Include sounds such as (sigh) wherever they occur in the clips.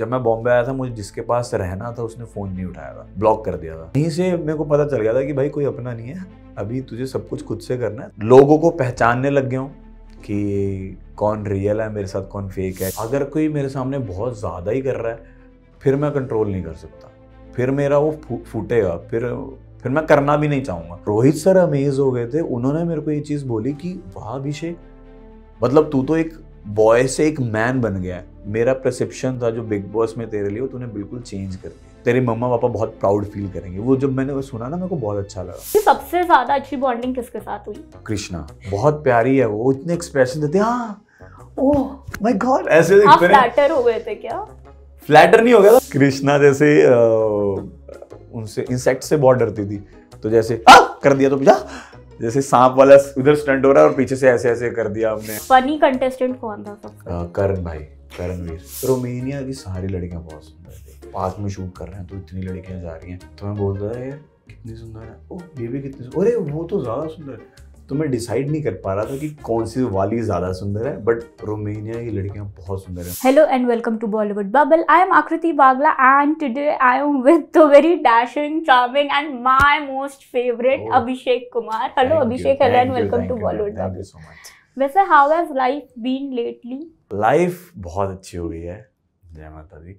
जब मैं बॉम्बे आया था मुझे जिसके पास रहना था उसने फ़ोन नहीं उठाया था ब्लॉक कर दिया था यहीं से मेरे को पता चल गया था कि भाई कोई अपना नहीं है अभी तुझे सब कुछ खुद से करना है लोगों को पहचानने लग गया हूँ कि कौन रियल है मेरे साथ कौन फेक है अगर कोई मेरे सामने बहुत ज़्यादा ही कर रहा है फिर मैं कंट्रोल नहीं कर सकता फिर मेरा वो फूटेगा फिर फिर मैं करना भी नहीं चाहूँगा रोहित सर अमेज हो गए थे उन्होंने मेरे को ये चीज़ बोली कि वाह अभिषेक मतलब तू तो एक बॉय से एक मैन बन गया है मेरा प्रसिप्शन था जो बिग बॉस में तेरे लिए वो तूने बिल्कुल चेंज कर दिया तेरे मम्मा पापा बहुत प्राउड फील करेंगे वो जब मैंने वो सुना ना मेरे को बहुत अच्छा लगा सबसे ज्यादा अच्छी बॉन्डिंग किसके साथ हुई कृष्णा बहुत प्यारी है वो इतने एक्सप्रेशन देते हाँ ओह माय गॉड ऐसे आप फ्लैटर हो गए थे क्या फ्लैटर नहीं हो गया कृष्णा जैसे उनसे इंसेक्ट से बहुत डरती थी तो जैसे हाँ, कर दिया तो जा जैसे सांप वाला उधर स्टंट हो रहा है और पीछे से ऐसे ऐसे कर दिया आपने फनी कंटेस्टेंट कौन था सबका हाँ, करण भाई करणवीर रोमेनिया की सारी लड़कियां बहुत सुंदर थी पास में शूट कर रहे हैं तो इतनी लड़कियां जा रही हैं तो मैं बोलता था यार कितनी सुंदर है ओ ये भी कितनी अरे वो तो ज्यादा सुंदर है तो मैं डिसाइड नहीं कर पा रहा था कि कौन सी वाली ज़्यादा सुंदर है बट रोमेनिया की लड़कियां बहुत सुंदर हैं hello and welcome to Bollywood bubble I am Aakriti Bagla and today I am with the very dashing charming and my most favourite Abhishek Kumar hello Abhishek hello and welcome to Bollywood thank you so much वैसे how has life been lately life बहुत अच्छी हो गई है जय माता the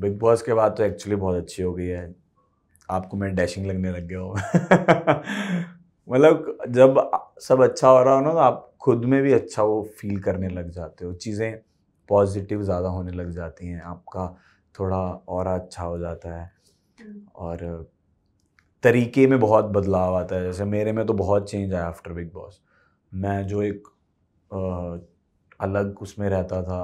big boss के बाद तो एक्चुअली बहुत अच्छी हो गई है आपको मैं डैशिंग लगने लग गया हूँ (laughs) मतलब जब सब अच्छा हो रहा हो ना तो आप खुद में भी अच्छा वो फील करने लग जाते हो चीज़ें पॉजिटिव ज़्यादा होने लग जाती हैं आपका थोड़ा और अच्छा हो जाता है और तरीके में बहुत बदलाव आता है जैसे मेरे में तो बहुत चेंज आया आफ्टर बिग बॉस मैं जो एक आ, अलग उसमें रहता था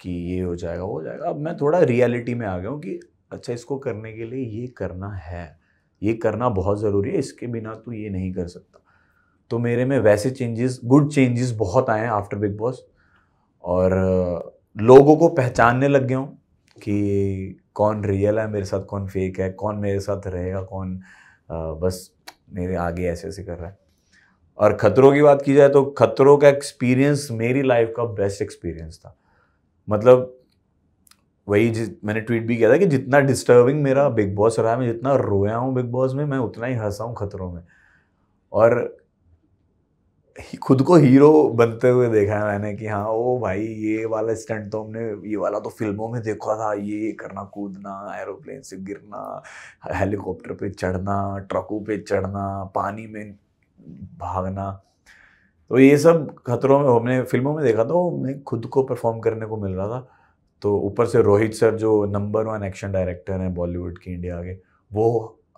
कि ये हो जाएगा वो हो जाएगा अब मैं थोड़ा रियलिटी में आ गया हूँ कि अच्छा इसको करने के लिए ये करना है ये करना बहुत ज़रूरी है इसके बिना तो ये नहीं कर सकता तो मेरे में वैसे चेंजेस गुड चेंजेस बहुत आए हैं आफ्टर बिग बॉस और लोगों को पहचानने लग गया हूँ कि कौन रियल है मेरे साथ कौन फेक है कौन मेरे साथ रहेगा कौन बस मेरे आगे ऐसे ऐसे कर रहा है और ख़तरों की बात की जाए तो ख़तरों का एक्सपीरियंस मेरी लाइफ का बेस्ट एक्सपीरियंस था मतलब वही जिस मैंने ट्वीट भी किया था कि जितना डिस्टर्बिंग मेरा बिग बॉस रहा है मैं जितना रोया हूँ बिग बॉस में मैं उतना ही हंसा हूँ खतरों में और खुद को हीरो बनते हुए देखा है मैंने कि हाँ ओ भाई ये वाला स्टंट तो हमने ये वाला तो फिल्मों में देखा था ये करना कूदना एरोप्लेन से गिरना हेलीकॉप्टर पे चढ़ना ट्रकों पे चढ़ना पानी में भागना तो ये सब खतरों में हमने फिल्मों में देखा तो मैं खुद को परफॉर्म करने को मिल रहा था तो ऊपर से रोहित सर जो नंबर वन एक्शन डायरेक्टर हैं बॉलीवुड के इंडिया के वो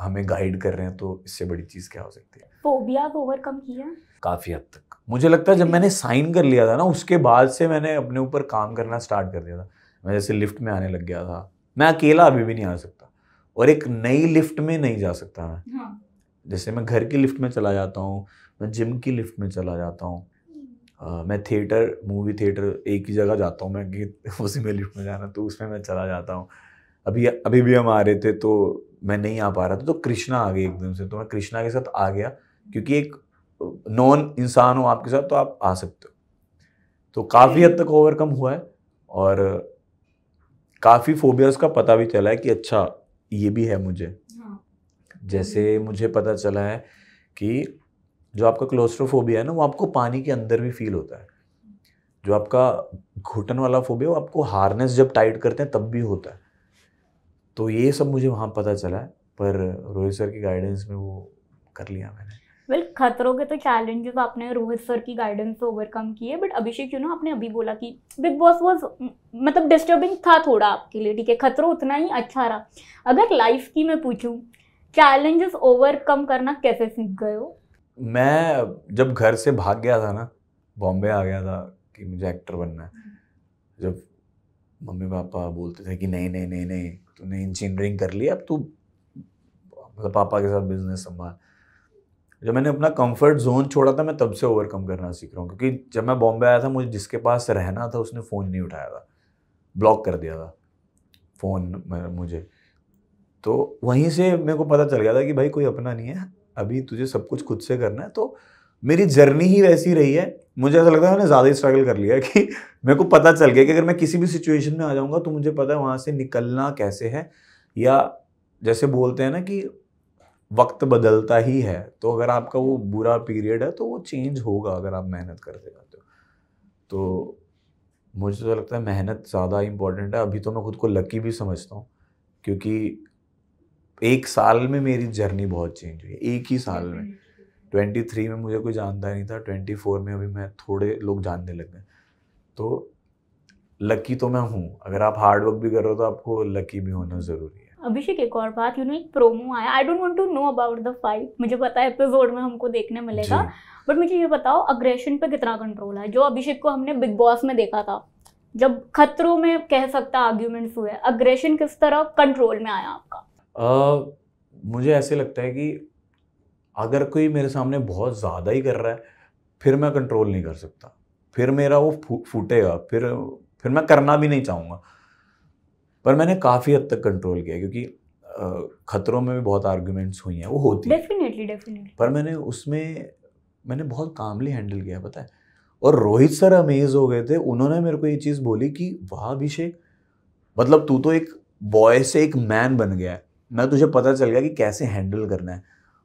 हमें गाइड कर रहे हैं तो इससे बड़ी चीज़ क्या हो सकती है फोबिया को ओवरकम किया काफ़ी हद तक मुझे लगता है जब मैंने साइन कर लिया था ना उसके बाद से मैंने अपने ऊपर काम करना स्टार्ट कर दिया था मैं जैसे लिफ्ट में आने लग गया था मैं अकेला अभी भी नहीं आ सकता और एक नई लिफ्ट में नहीं जा सकता मैं हाँ। जैसे मैं घर की लिफ्ट में चला जाता हूँ मैं जिम की लिफ्ट में चला जाता हूँ मैं थिएटर मूवी थिएटर एक ही जगह जाता हूँ मैं कि (laughs) उसी में लिफ्ट में जाना तो उसमें मैं चला जाता हूँ अभी अभी भी हम आ रहे थे तो मैं नहीं आ पा रहा था तो कृष्णा आ गई एकदम से तो मैं कृष्णा के साथ आ गया क्योंकि एक नॉन इंसान हो आपके साथ तो आप आ सकते हो तो काफ़ी हद तक ओवरकम हुआ है और काफ़ी फोबियाज का पता भी चला है कि अच्छा ये भी है मुझे हाँ। जैसे मुझे पता चला है कि जो आपका क्लोस्ट्रोफोबिया है ना वो आपको पानी के अंदर भी फील होता है जो आपका घुटन वाला फोबिया वो आपको हार्नेस जब टाइट करते हैं तब भी होता है तो ये सब मुझे वहाँ पता चला है पर रोहित सर की गाइडेंस में वो कर लिया मैंने वेल well, खतरों के तो चैलेंजेस आपने रोहित सर की गाइडेंस से ओवरकम किए बट अभिषेक यू नो आपने अभी बोला कि बिग बॉस वॉज मतलब डिस्टर्बिंग था थोड़ा आपके लिए ठीक है खतरों उतना ही अच्छा रहा अगर लाइफ की मैं पूछूं चैलेंजेस ओवरकम करना कैसे सीख गए हो मैं जब घर से भाग गया था ना बॉम्बे आ गया था कि मुझे एक्टर बनना है जब मम्मी पापा बोलते थे कि नहीं नहीं नहीं नहीं तूने इंजीनियरिंग कर ली अब तू मतलब पापा के साथ बिजनेस संभाल जब मैंने अपना कंफर्ट जोन छोड़ा था मैं तब से ओवरकम करना सीख रहा हूँ क्योंकि जब मैं बॉम्बे आया था मुझे जिसके पास रहना था उसने फ़ोन नहीं उठाया था ब्लॉक कर दिया था फ़ोन मुझे तो वहीं से मेरे को पता चल गया था कि भाई कोई अपना नहीं है अभी तुझे सब कुछ खुद से करना है तो मेरी जर्नी ही वैसी रही है मुझे ऐसा लगता है मैंने ज़्यादा ही स्ट्रगल कर लिया कि (laughs) मेरे को पता चल गया कि अगर मैं किसी भी सिचुएशन में आ जाऊँगा तो मुझे पता है वहाँ से निकलना कैसे है या जैसे बोलते हैं ना कि वक्त बदलता ही है तो अगर आपका वो बुरा पीरियड है तो वो चेंज होगा अगर आप मेहनत करते जाते हो तो मुझे तो लगता है मेहनत ज़्यादा इंपॉर्टेंट है अभी तो मैं खुद को लकी भी समझता हूँ क्योंकि एक साल में मेरी जर्नी बहुत चेंज हुई एक ही साल में हम्म। ट्वेंटी थ्री में मुझे कोई जानता नहीं था ट्वेंटी फोर में अभी मैं थोड़े लोग जानने लग गए तो लकी तो मैं हूँ अगर आप हार्ड वर्क भी कर रहे हो तो आपको लकी भी होना ज़रूरी है अभिषेक एक और बात यू नो एक प्रोमो आया I don't want to know about the fight मुझे पता है एपिसोड में हमको देखने मिलेगा बट मुझे ये बताओ अग्रेशन पे कितना कंट्रोल है जो अभिषेक को हमने बिग बॉस में देखा था जब खतरों में कह सकता आर्ग्यूमेंट्स हुए अग्रेशन किस तरह कंट्रोल में आया आपका मुझे ऐसे लगता है कि अगर कोई मेरे सामने बहुत ज़्यादा ही कर रहा है फिर मैं कंट्रोल नहीं कर सकता फिर मेरा वो फू, फूटेगा फिर फिर मैं करना भी नहीं चाहूँगा पर मैंने काफ़ी हद तक कंट्रोल किया क्योंकि खतरों में भी बहुत आर्ग्यूमेंट्स हुई हैं वो होती डेफिनेटली डेफिनेटली पर मैंने उसमें मैंने बहुत कामली हैंडल किया पता है और रोहित सर अमेज हो गए थे उन्होंने मेरे को ये चीज़ बोली कि वाह अभिषेक मतलब तू तो एक बॉय से एक मैन बन गया है ना तुझे पता चल गया कि कैसे हैंडल करना है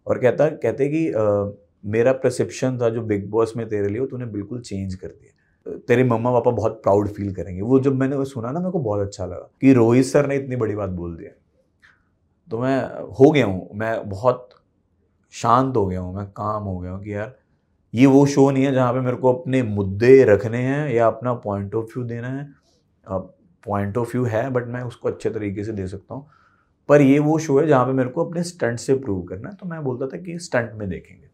और कहता कहते कि आ, मेरा परसेप्शन था जो बिग बॉस में तेरे लिए वो तूने बिल्कुल चेंज कर दिया तेरे मम्मा पापा बहुत प्राउड फील करेंगे वो जब मैंने वो सुना ना मेरे को बहुत अच्छा लगा कि रोहित सर ने इतनी बड़ी बात बोल दिया तो मैं हो गया हूँ मैं बहुत शांत हो गया हूँ मैं काम हो गया हूँ कि यार ये वो शो नहीं है जहाँ पे मेरे को अपने मुद्दे रखने हैं या अपना पॉइंट ऑफ व्यू देना है पॉइंट ऑफ व्यू है बट मैं उसको अच्छे तरीके से दे सकता हूँ पर ये वो शो है जहाँ पे मेरे को अपने स्टंट से प्रूव करना है तो मैं बोलता था कि स्टंट में देखेंगे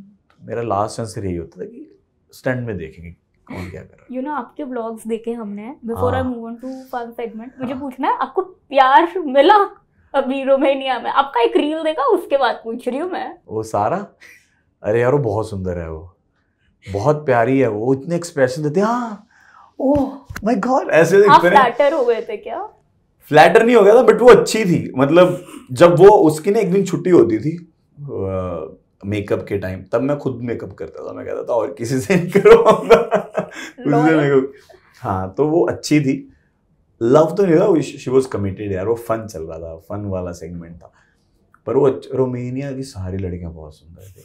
तो मेरा लास्ट आंसर यही होता था कि स्टंट में देखेंगे कौन क्या कर रहा यू नो आपके ब्लॉग्स देखे हमने before I move on to fun segment मुझे हाँ। पूछना है आपको प्यार मिला अभी रोमेनिया में आपका एक रील देखा उसके बाद पूछ रही हूँ मैं वो सारा अरे यार वो बहुत सुंदर है वो बहुत प्यारी है वो इतने एक्सप्रेशन देते हाँ ओह माय गॉड ऐसे आप फ्लैटर हो गए थे क्या फ्लैटर नहीं हो गया था बट वो अच्छी थी मतलब जब वो उसकी ना एक दिन छुट्टी होती थी मेकअप के टाइम तब मैं खुद मेकअप करता था मैं कहता था और किसी से नहीं करवाऊंगा हाँ तो वो अच्छी थी लव तो नहीं था शी वॉज कमिटेड यार वो फन चल रहा था फन वाला सेगमेंट था पर वो रोमेनिया की सारी लड़कियाँ बहुत सुंदर थी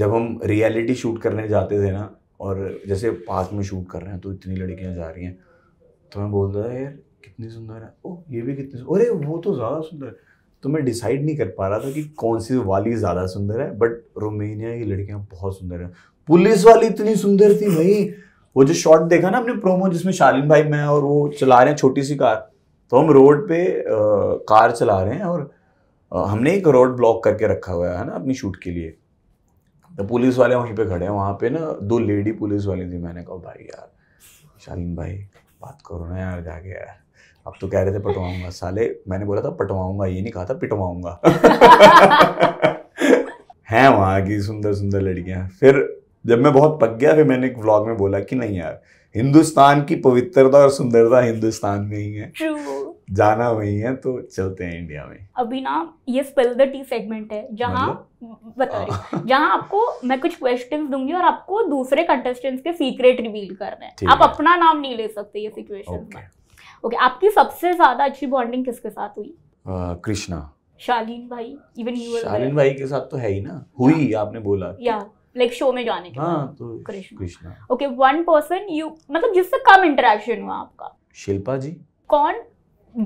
जब हम रियलिटी शूट करने जाते थे ना और जैसे पास में शूट कर रहे हैं तो इतनी लड़कियाँ जा रही हैं तो मैं बोलता था यार कितनी सुंदर है ओ ये भी कितनी अरे वो तो ज़्यादा सुंदर है तो मैं डिसाइड नहीं कर पा रहा था कि कौन सी वाली ज़्यादा सुंदर है बट रोमेनिया की लड़कियाँ बहुत सुंदर हैं पुलिस वाली इतनी सुंदर थी भाई वो जो शॉट देखा ना अपने प्रोमो जिसमें शालीन भाई मैं और वो चला रहे हैं छोटी सी कार तो हम रोड पे आ, कार चला रहे हैं और आ, हमने एक रोड ब्लॉक करके रखा हुआ है ना अपनी शूट के लिए तो पुलिस वाले वहीं पे खड़े हैं वहाँ पे ना दो लेडी पुलिस वाली थी मैंने कहा भाई यार शालीन भाई बात करो ना यार जाके यार अब तो कह रहे थे पटवाऊंगा साले मैंने बोला था पटवाऊंगा ये नहीं कहा था पिटवाऊंगा (laughs) हैं वहाँ की सुंदर सुंदर लड़कियाँ फिर जब मैं बहुत पक गया फिर मैंने एक व्लॉग में बोला कि नहीं यार हिंदुस्तान की पवित्रता और सुंदरता हिंदुस्तान में ही है True. जाना वही है तो चलते हैं इंडिया में अभी ना ये स्पेल द टी सेगमेंट है जहाँ मतलब? बता रही (laughs) (laughs) जहाँ आपको मैं कुछ क्वेश्चंस दूंगी और आपको दूसरे कंटेस्टेंट्स के सीक्रेट रिवील करने हैं आप है। अपना नाम नहीं ले सकते ये सिचुएशन okay. में ओके आपकी सबसे ज्यादा अच्छी बॉन्डिंग किसके साथ हुई कृष्णा शालीन भाई इवन यू शालीन भाई के साथ तो है ही ना हुई आपने बोला या लाइक शो में जाने के हाँ, तो Krishna okay one person you मतलब जिससे कम इंटरेक्शन हुआ आपका शिल्पा जी कौन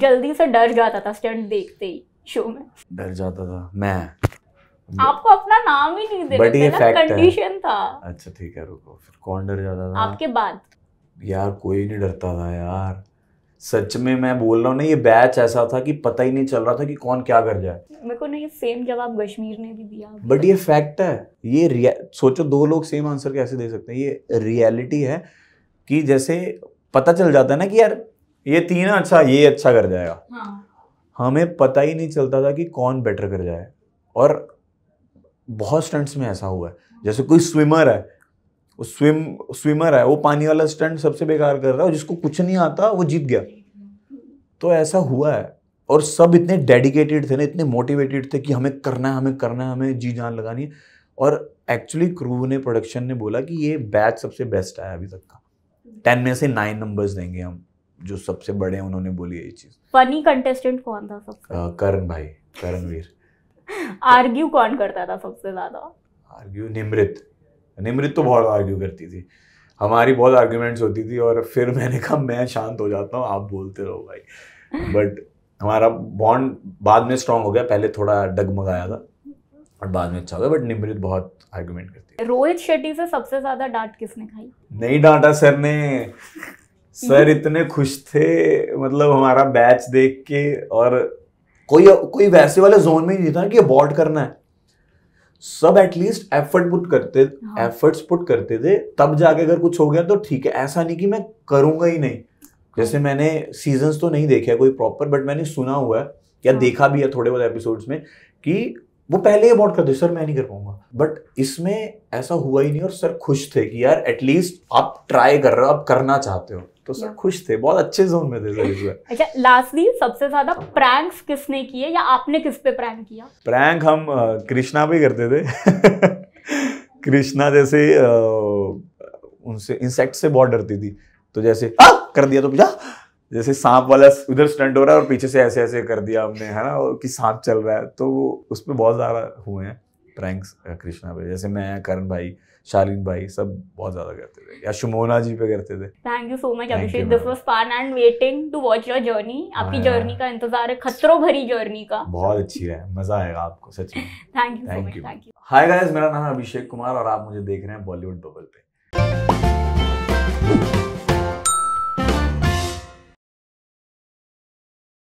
जल्दी से डर जाता था स्टंट देखते ही शो में डर जाता था मैं आपको अपना नाम ही नहीं दे बट ये कंडीशन था अच्छा ठीक है रुको फिर कौन डर जाता था आपके बाद यार कोई नहीं डरता था यार सच में मैं बोल रहा हूँ ना ये बैच ऐसा था कि पता ही नहीं चल रहा था कि कौन क्या कर जाए मेरे को ना ये सेम जवाब कश्मीर ने भी दिया बट ये फैक्ट है ये सोचो दो लोग सेम आंसर कैसे दे सकते हैं ये रियलिटी है कि जैसे पता चल जाता है ना कि यार ये तीन अच्छा ये अच्छा कर जाएगा हाँ। हमें पता ही नहीं चलता था कि कौन बेटर कर जाए और बहुत स्टंट्स में ऐसा हुआ है जैसे कोई स्विमर है वो स्विम स्विमर है वो पानी वाला स्टंट सबसे बेकार कर रहा है जिसको कुछ नहीं आता वो जीत गया तो ऐसा हुआ है और सब इतने डेडिकेटेड थे ना इतने मोटिवेटेड थे कि हमें करना है हमें करना है हमें जी जान लगानी है और एक्चुअली क्रू ने प्रोडक्शन ने बोला कि ये बैच सबसे बेस्ट आया अभी तक का टेन में से नाइन नंबर्स देंगे हम जो सबसे बड़े हैं उन्होंने बोली ये चीज़ फनी कंटेस्टेंट कौन था सबसे करण भाई करणवीर आर्ग्यू (laughs) कौन करता था सबसे ज़्यादा आर्ग्यू निमृत निमृत तो बहुत आर्ग्यू करती थी हमारी बहुत आर्ग्यूमेंट्स होती थी और फिर मैंने कहा मैं शांत हो जाता हूँ आप बोलते रहो भाई बट हमारा बॉन्ड बाद में स्ट्रांग हो गया पहले थोड़ा डगमगाया था और बाद में अच्छा हो गया बट निमृत बहुत आर्ग्यूमेंट करती थी रोहित शेट्टी से सबसे ज्यादा डांट किसने खाई नहीं डांटा सर ने सर इतने खुश थे मतलब हमारा बैच देख के और कोई कोई वैसे वाले जोन में ही नहीं था कि अबॉर्ड करना है सब एटलीस्ट एफर्ट पुट करते हाँ. एफर्ट्स पुट करते थे तब जाके अगर कुछ हो गया तो ठीक है ऐसा नहीं कि मैं करूंगा ही नहीं जैसे मैंने सीजन तो नहीं देखे कोई प्रॉपर बट मैंने सुना हुआ है या हाँ. देखा भी है थोड़े बहुत एपिसोड्स में कि वो पहले अबाउट करते सर मैं नहीं कर पाऊंगा बट इसमें ऐसा हुआ ही नहीं और सर खुश थे कि यार एटलीस्ट आप ट्राई कर रहे हो आप करना चाहते हो तो सब खुश थे बहुत अच्छे जोन में थे सर इस बार अच्छा लास्टली सबसे ज्यादा प्रैंक्स किसने किए या आपने किस पे प्रैंक किया प्रैंक हम कृष्णा भी करते थे (laughs) कृष्णा जैसे उनसे इंसेक्ट से बहुत डरती थी तो जैसे आ, कर दिया तो जा जैसे सांप वाला उधर स्टंट हो रहा है और पीछे से ऐसे ऐसे कर दिया हमने है ना कि सांप चल रहा है तो उस पर बहुत ज़्यादा हुए हैं प्रैंक्स कृष्णा पे जैसे मैं करण भाई शालीन भाई सब बहुत ज्यादा करते थे या शुमोना जी पे करते थे thank you so much Abhishek this was fun and waiting to watch your journey आपकी जर्नी हाँ। का इंतजार है खतरों भरी जर्नी का बहुत अच्छी है मजा आएगा आपको सच में thank you thank you hi guys मेरा नाम है अभिषेक कुमार और आप मुझे देख रहे हैं बॉलीवुड बबल पे